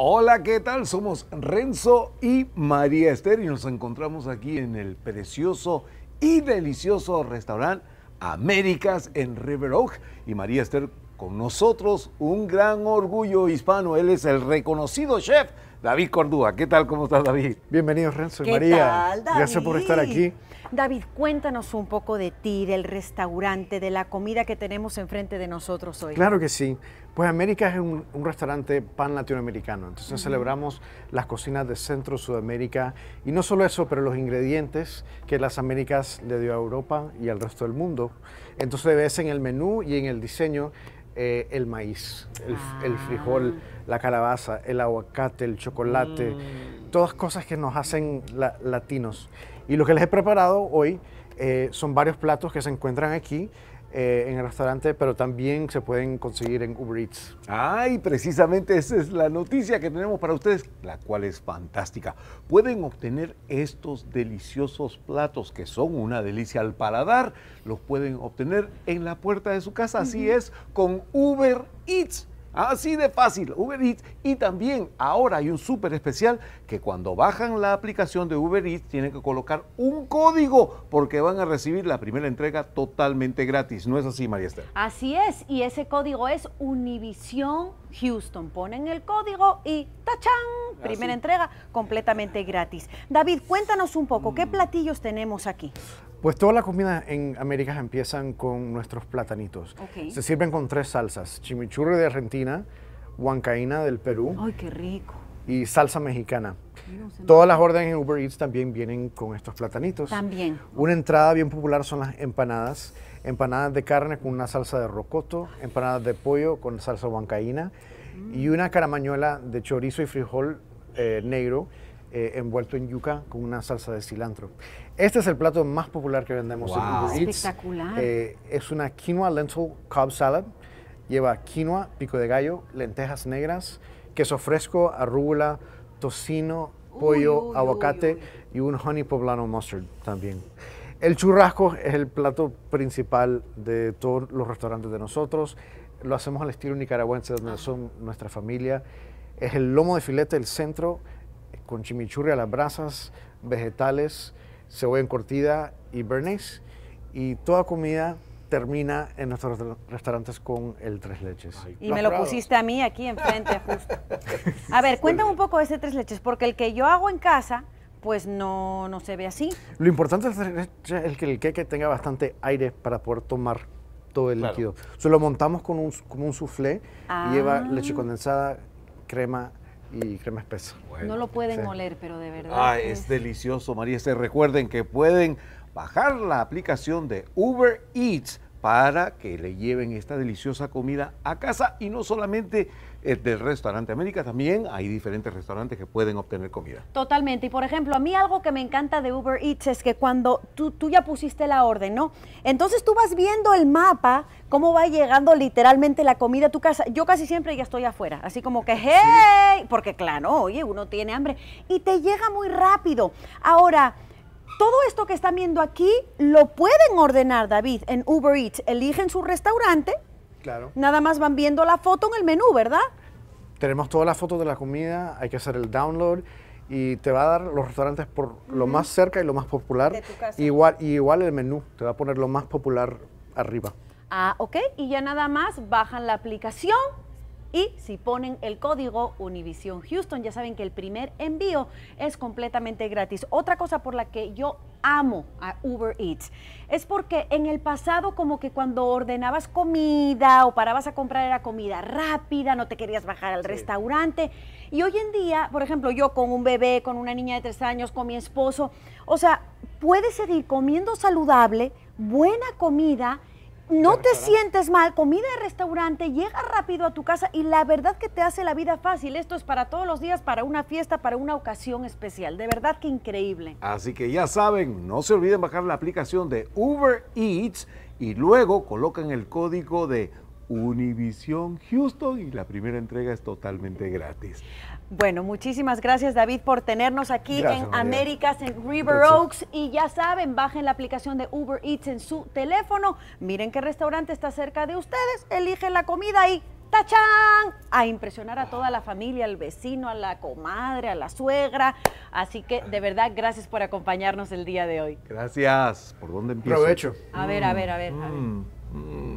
Hola, ¿qué tal? Somos Renzo y María Esther y nos encontramos aquí en el precioso y delicioso restaurante Américas en River Oak. Y María Esther con nosotros, un gran orgullo hispano. Él es el reconocido chef David Cordúa. ¿Qué tal? ¿Cómo estás, David? Bienvenidos, Renzo y María. Gracias por estar aquí. David, cuéntanos un poco de ti, del restaurante, de la comida que tenemos enfrente de nosotros hoy. Claro que sí. Pues América es un, restaurante pan latinoamericano, entonces celebramos las cocinas de Centro Sudamérica y no solo eso, pero los ingredientes que las Américas le dio a Europa y al resto del mundo. Entonces ves en el menú y en el diseño eh, el maíz, el, ah. frijol, la calabaza, el aguacate, el chocolate, mm. todas cosas que nos hacen latinos. Y lo que les he preparado hoy eh, son varios platos que se encuentran aquí. Eh, en el restaurante, pero también se pueden conseguir en Uber Eats. Ay, precisamente esa es la noticia que tenemos para ustedes, la cual es fantástica. Pueden obtener estos deliciosos platos que son una delicia al paladar, los pueden obtener en la puerta de su casa, así es, con Uber Eats. Así de fácil, Uber Eats. Y también ahora hay un súper especial que cuando bajan la aplicación de Uber Eats tienen que colocar un código porque van a recibir la primera entrega totalmente gratis. ¿No es así, María Esther? Así es. Y ese código es Univisión Houston. Ponen el código y ¡tachán! Primera entrega completamente gratis. David, cuéntanos un poco, ¿qué mm. platillos tenemos aquí? Pues todas las comidas en América empiezan con nuestros platanitos. Se sirven con tres salsas, chimichurri de Argentina, huancaína del Perú. ¡Ay, qué rico! Y salsa mexicana. todas las órdenes en Uber Eats también vienen con estos platanitos. También. Una entrada bien popular son las empanadas. Empanadas de carne con una salsa de rocoto, empanadas de pollo con salsa huancaína mm. y una caramañuela de chorizo y frijol eh, negro eh, envuelto en yuca con una salsa de cilantro. Este es el plato más popular que vendemos en Espectacular. Eh, es una quinoa lentil cob salad. Lleva quinoa, pico de gallo, lentejas negras, queso fresco, arrugula, tocino, pollo, aguacate y un honey poblano mustard también. El churrasco es el plato principal de todos los restaurantes de nosotros. Lo hacemos al estilo nicaragüense, donde ah. son nuestra familia. Es el lomo de filete, el centro, con chimichurri a las brasas, vegetales, cebolla cortida y bernés. Y toda comida termina en nuestros restaurantes con el tres leches. y me lo pusiste a mí aquí enfrente, justo. A ver, cuéntame un poco de ese tres leches, porque el que yo hago en casa, pues no, no se ve así. Lo importante es que el queque tenga bastante aire para poder tomar todo el líquido. O lo montamos con un, como un soufflé y lleva ah. leche condensada, crema, y crema espesa. no lo pueden oler, pero de verdad. Ah, es delicioso, María. Se recuerden que pueden bajar la aplicación de Uber Eats para que le lleven esta deliciosa comida a casa y no solamente eh, del restaurante América, también hay diferentes restaurantes que pueden obtener comida. Totalmente, y por ejemplo, a mí algo que me encanta de Uber Eats es que cuando tú, tú ya pusiste la orden, ¿no? Entonces tú vas viendo el mapa, cómo va llegando literalmente la comida a tu casa. Yo casi siempre ya estoy afuera, así como que, hey, porque claro, oye, uno tiene hambre y te llega muy rápido. Ahora, todo esto que están viendo aquí lo pueden ordenar, David, en Uber Eats. Eligen su restaurante. Claro. Nada más van viendo la foto en el menú, ¿verdad? Tenemos todas las fotos de la comida, hay que hacer el download y te va a dar los restaurantes por lo más cerca y lo más popular. Igual, igual el menú, te va a poner lo más popular arriba. Ah, ok. Y ya nada más bajan la aplicación, y si ponen el código Univision Houston, ya saben que el primer envío es completamente gratis. Otra cosa por la que yo amo a Uber Eats es porque en el pasado como que cuando ordenabas comida o parabas a comprar era comida rápida, no te querías bajar al restaurante. Y hoy en día, por ejemplo, yo con un bebé, con una niña de tres años, con mi esposo, o sea, puedes seguir comiendo saludable, buena comida no te sientes mal, comida de restaurante, llega rápido a tu casa y la verdad que te hace la vida fácil. Esto es para todos los días, para una fiesta, para una ocasión especial. De verdad que increíble. Así que ya saben, no se olviden bajar la aplicación de Uber Eats y luego colocan el código de Univisión Houston y la primera entrega es totalmente gratis. Bueno, muchísimas gracias David por tenernos aquí en Américas, en River Oaks. Y ya saben, bajen la aplicación de Uber Eats en su teléfono, miren qué restaurante está cerca de ustedes, eligen la comida y ¡tachán! A impresionar a toda la familia, al vecino, a la comadre, a la suegra. Así que de verdad, gracias por acompañarnos el día de hoy. Gracias. ¿Por dónde empiezo? Provecho. A ver, a ver, a ver. Mm, mm.